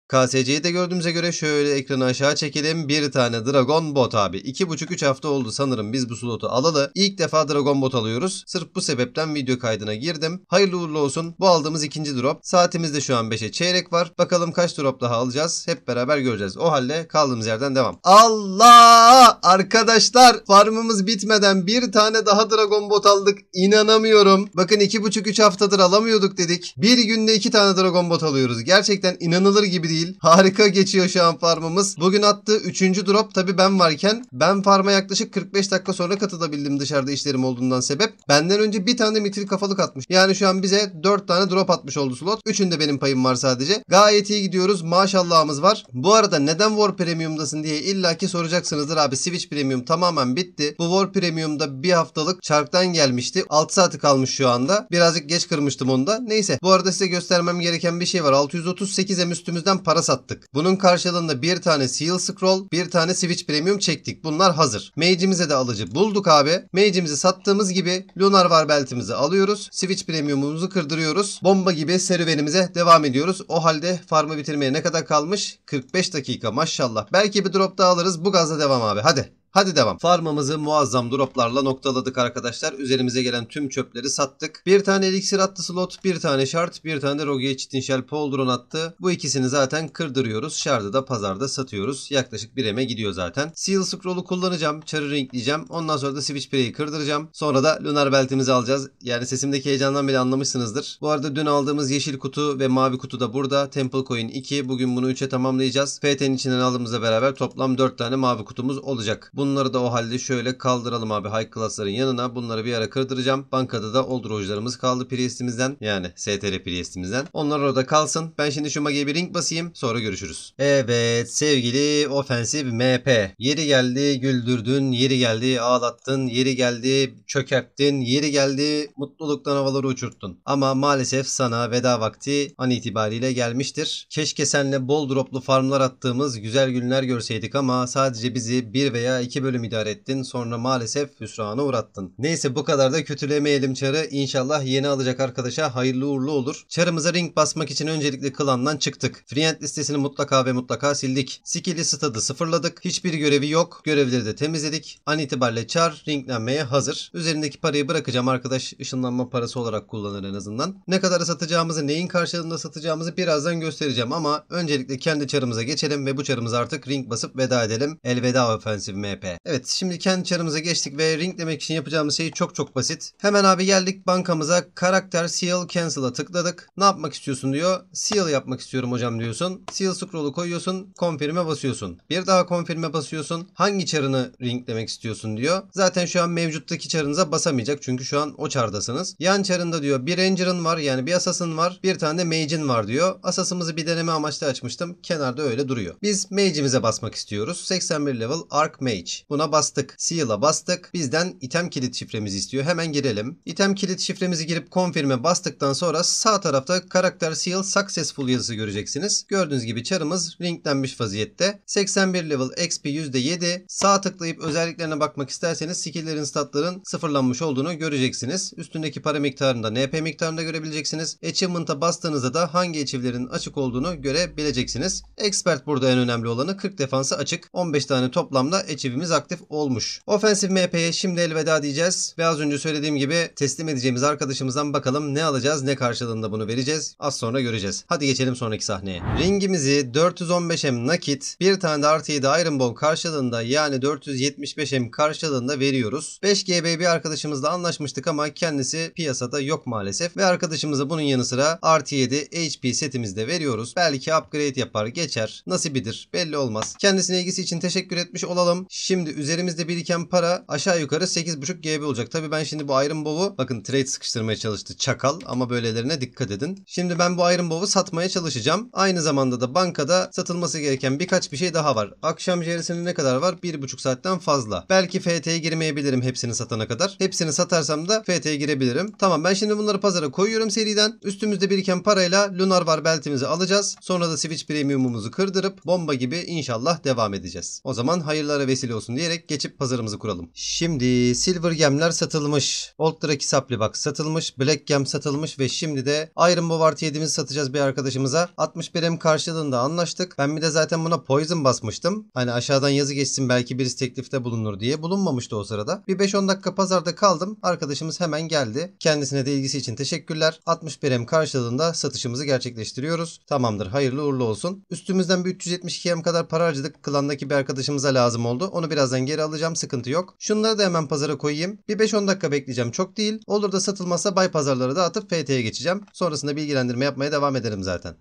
KSC'yi de gördüğümüze göre şöyle ekranı aşağı çekelim. Bir tane Dragon Bot abi. 2,5-3 hafta oldu sanırım biz bu slotu alalı. İlk defa Dragon Bot alıyoruz. Sırf bu sebepten video kaydına girdim. Hayırlı uğurlu olsun. Bu aldığımız ikinci drop. Saatimizde şu an 5'e çeyrek var. Bakalım kaç drop daha alacağız. Hep beraber göreceğiz. O halde kaldığımız yerden devam. Allah! Arkadaşlar farmımız bitmeden bir tane daha Dragon Bot aldık. İnanamıyorum. Bakın 2,5-3 haftadır alamıyorduk dedik. Bir günde iki tane Dragon Bot alıyoruz. Gerçekten inanılır gibi değil değil. Harika geçiyor şu an farmımız. Bugün attığı 3. drop tabi ben varken ben farma yaklaşık 45 dakika sonra katılabildim dışarıda işlerim olduğundan sebep. Benden önce bir tane mitil kafalık atmış. Yani şu an bize 4 tane drop atmış oldu slot. 3'ünde benim payım var sadece. Gayet iyi gidiyoruz. Maşallahımız var. Bu arada neden War Premium'dasın diye illaki soracaksınızdır abi. Switch Premium tamamen bitti. Bu War Premium'da bir haftalık çarktan gelmişti. 6 saati kalmış şu anda. Birazcık geç kırmıştım onda. Neyse. Bu arada size göstermem gereken bir şey var. 638'e üstümüzden para sattık. Bunun karşılığında bir tane Seal Scroll, bir tane Switch Premium çektik. Bunlar hazır. Mage'imize de alıcı bulduk abi. Mage'imizi sattığımız gibi Lunar Var beltimizi alıyoruz. Switch Premium'umuzu kırdırıyoruz. Bomba gibi serüvenimize devam ediyoruz. O halde farmı bitirmeye ne kadar kalmış? 45 dakika maşallah. Belki bir drop daha alırız. Bu gazla devam abi. Hadi. Hadi devam. Farmımızı muazzam droplarla noktaladık arkadaşlar. Üzerimize gelen tüm çöpleri sattık. Bir tane eliksir attı slot, bir tane şart, bir tane de Rogier shell Poldron attı. Bu ikisini zaten kırdırıyoruz. Shardı da pazarda satıyoruz. Yaklaşık 1 eme gidiyor zaten. Seal Scroll'u kullanacağım. Çarı renkleyeceğim. Ondan sonra da Switch Play'i kırdıracağım. Sonra da Lunar Belt'imizi alacağız. Yani sesimdeki heyecandan bile anlamışsınızdır. Bu arada dün aldığımız yeşil kutu ve mavi kutu da burada. Temple Coin 2. Bugün bunu 3'e tamamlayacağız. FT'nin içinden aldığımızla beraber toplam 4 tane mavi kutumuz olacak. Bunu Bunları da o halde şöyle kaldıralım abi high class'ların yanına. Bunları bir ara kırdıracağım. Bankada da old kaldı priestimizden. Yani STR priestimizden. Onlar orada kalsın. Ben şimdi şu magiye bir ring basayım. Sonra görüşürüz. Evet sevgili ofensif MP. Yeri geldi güldürdün. Yeri geldi ağlattın. Yeri geldi çökerttin. Yeri geldi mutluluktan havaları uçurttun. Ama maalesef sana veda vakti an itibariyle gelmiştir. Keşke senle bol droplu farmlar attığımız güzel günler görseydik ama sadece bizi bir veya iki iki bölüm idare ettin. Sonra maalesef hüsrana uğrattın. Neyse bu kadar da kötülemeyelim Çar'ı. İnşallah yeni alacak arkadaşa hayırlı uğurlu olur. Çar'ımıza ring basmak için öncelikle klandan çıktık. Friend listesini mutlaka ve mutlaka sildik. Skill'i stadı sıfırladık. Hiçbir görevi yok. Görevleri de temizledik. An itibariyle Çar ringlenmeye hazır. Üzerindeki parayı bırakacağım arkadaş. Işınlanma parası olarak kullanır en azından. Ne kadar satacağımızı, neyin karşılığında satacağımızı birazdan göstereceğim ama öncelikle kendi çarımıza geçelim ve bu çarımız artık ring basıp veda edelim. Elveda ofensif MP. Evet şimdi kendi çarımıza geçtik ve ring demek için yapacağımız şey çok çok basit. Hemen abi geldik bankamıza karakter seal cancel'a tıkladık. Ne yapmak istiyorsun diyor. Seal yapmak istiyorum hocam diyorsun. Seal scroll'u koyuyorsun. Confirm'e basıyorsun. Bir daha confirm'e basıyorsun. Hangi çarını ring demek istiyorsun diyor. Zaten şu an mevcuttaki çarınıza basamayacak çünkü şu an o çardasınız. Yan çarında diyor bir ranger'ın var yani bir asasın var. Bir tane de mage'in var diyor. Asasımızı bir deneme amaçlı açmıştım. Kenarda öyle duruyor. Biz mage'imize basmak istiyoruz. 81 level Arc Mage. Page. Buna bastık. Seal'a bastık. Bizden item kilit şifremizi istiyor. Hemen girelim. İtem kilit şifremizi girip confirm'e bastıktan sonra sağ tarafta karakter seal successful yazısı göreceksiniz. Gördüğünüz gibi çarımız linklenmiş vaziyette. 81 level XP %7. Sağ tıklayıp özelliklerine bakmak isterseniz skill'lerin statların sıfırlanmış olduğunu göreceksiniz. Üstündeki para miktarında NP miktarında görebileceksiniz. Achievement'a bastığınızda da hangi achieve'lerin açık olduğunu görebileceksiniz. Expert burada en önemli olanı 40 defansı açık. 15 tane toplamda achieve MP'miz aktif olmuş. Ofensif MP'ye şimdi elveda diyeceğiz ve az önce söylediğim gibi teslim edeceğimiz arkadaşımızdan bakalım ne alacağız ne karşılığında bunu vereceğiz. Az sonra göreceğiz. Hadi geçelim sonraki sahneye. Ringimizi 415M nakit bir tane de artı 7 Iron Ball karşılığında yani 475M karşılığında veriyoruz. 5GB bir arkadaşımızla anlaşmıştık ama kendisi piyasada yok maalesef ve arkadaşımıza bunun yanı sıra artı 7 HP setimizde veriyoruz. Belki upgrade yapar geçer nasibidir belli olmaz. Kendisine ilgisi için teşekkür etmiş olalım. Şimdi üzerimizde biriken para aşağı yukarı 8.5 GB olacak. Tabii ben şimdi bu Iron Bow'u bakın trade sıkıştırmaya çalıştı çakal ama böylelerine dikkat edin. Şimdi ben bu Iron Bow'u satmaya çalışacağım. Aynı zamanda da bankada satılması gereken birkaç bir şey daha var. Akşam jerisinde ne kadar var? 1.5 saatten fazla. Belki FT'ye girmeyebilirim hepsini satana kadar. Hepsini satarsam da FT'ye girebilirim. Tamam ben şimdi bunları pazara koyuyorum seriden. Üstümüzde biriken parayla Lunar Var beltimizi alacağız. Sonra da Switch Premium'umuzu kırdırıp bomba gibi inşallah devam edeceğiz. O zaman hayırlara vesile olsun diyerek geçip pazarımızı kuralım. Şimdi Silver Gemler satılmış. Old Draki Supply Box satılmış. Black Gem satılmış ve şimdi de Iron Bovart 7'mizi satacağız bir arkadaşımıza. 60 birim karşılığında anlaştık. Ben bir de zaten buna Poison basmıştım. Hani aşağıdan yazı geçsin belki birisi teklifte bulunur diye. Bulunmamıştı o sırada. Bir 5-10 dakika pazarda kaldım. Arkadaşımız hemen geldi. Kendisine de ilgisi için teşekkürler. 60 birim karşılığında satışımızı gerçekleştiriyoruz. Tamamdır hayırlı uğurlu olsun. Üstümüzden bir 372M kadar para harcadık. Klandaki bir arkadaşımıza lazım oldu. Onu onu birazdan geri alacağım sıkıntı yok. Şunları da hemen pazara koyayım. Bir 5-10 dakika bekleyeceğim çok değil. Olur da satılmazsa bay pazarlara da atıp FT'ye geçeceğim. Sonrasında bilgilendirme yapmaya devam ederim zaten.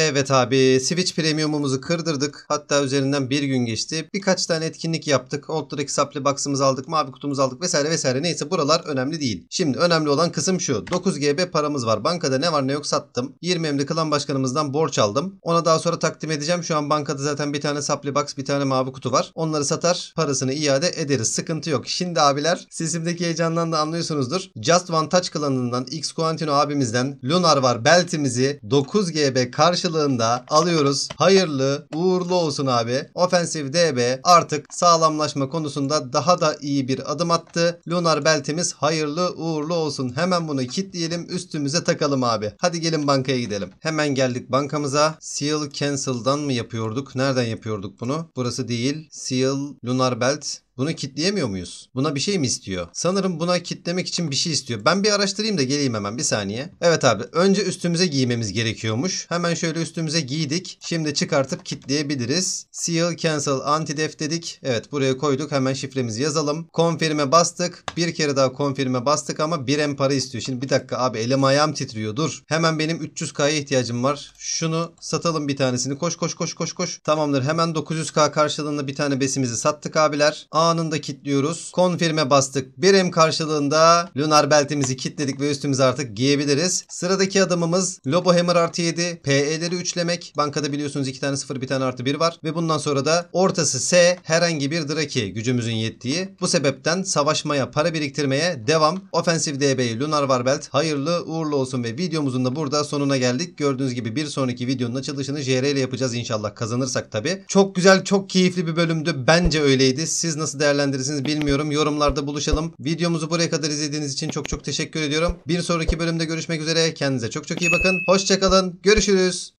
Evet abi Switch Premium'umuzu kırdırdık. Hatta üzerinden bir gün geçti. Birkaç tane etkinlik yaptık. Old Drake Supply Box'ımızı aldık. Mavi kutumuzu aldık vesaire vesaire. Neyse buralar önemli değil. Şimdi önemli olan kısım şu. 9 GB paramız var. Bankada ne var ne yok sattım. 20 emli klan başkanımızdan borç aldım. Ona daha sonra takdim edeceğim. Şu an bankada zaten bir tane Supply Box bir tane mavi kutu var. Onları satar parasını iade ederiz. Sıkıntı yok. Şimdi abiler sesimdeki heyecandan da anlıyorsunuzdur. Just One Touch klanından X Quantino abimizden Lunar var beltimizi 9 GB karşı karşılığında alıyoruz. Hayırlı, uğurlu olsun abi. Offensive DB artık sağlamlaşma konusunda daha da iyi bir adım attı. Lunar beltimiz hayırlı, uğurlu olsun. Hemen bunu kitleyelim, üstümüze takalım abi. Hadi gelin bankaya gidelim. Hemen geldik bankamıza. Seal Cancel'dan mı yapıyorduk? Nereden yapıyorduk bunu? Burası değil. Seal Lunar Belt bunu kitleyemiyor muyuz? Buna bir şey mi istiyor? Sanırım buna kitlemek için bir şey istiyor. Ben bir araştırayım da geleyim hemen bir saniye. Evet abi önce üstümüze giymemiz gerekiyormuş. Hemen şöyle üstümüze giydik. Şimdi çıkartıp kitleyebiliriz. Seal cancel anti antidef dedik. Evet buraya koyduk. Hemen şifremizi yazalım. Confirm'e bastık. Bir kere daha confirm'e bastık ama bir em para istiyor. Şimdi bir dakika abi elim ayağım titriyor. Dur. Hemen benim 300k'ya ihtiyacım var. Şunu satalım bir tanesini. Koş koş koş koş koş. Tamamdır. Hemen 900k karşılığında bir tane besimizi sattık abiler. Aa anında kilitliyoruz. Konfirme bastık. Birim karşılığında Lunar beltimizi kilitledik ve üstümüze artık giyebiliriz. Sıradaki adımımız Lobo Hammer artı 7. PE'leri üçlemek. Bankada biliyorsunuz iki tane sıfır, bir tane artı bir var. Ve bundan sonra da ortası S herhangi bir Draki gücümüzün yettiği. Bu sebepten savaşmaya, para biriktirmeye devam. Offensive DB'yi Lunar Warbelt hayırlı uğurlu olsun ve videomuzun da burada sonuna geldik. Gördüğünüz gibi bir sonraki videonun açılışını JR ile yapacağız inşallah kazanırsak tabi. Çok güzel, çok keyifli bir bölümdü. Bence öyleydi. Siz nasıl Nasıl değerlendirirsiniz bilmiyorum. Yorumlarda buluşalım. Videomuzu buraya kadar izlediğiniz için çok çok teşekkür ediyorum. Bir sonraki bölümde görüşmek üzere. Kendinize çok çok iyi bakın. Hoşçakalın. Görüşürüz.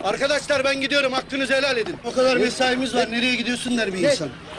Arkadaşlar ben gidiyorum. Hakkınızı helal edin. O kadar mesaimiz var. Nereye gidiyorsun der bir insan.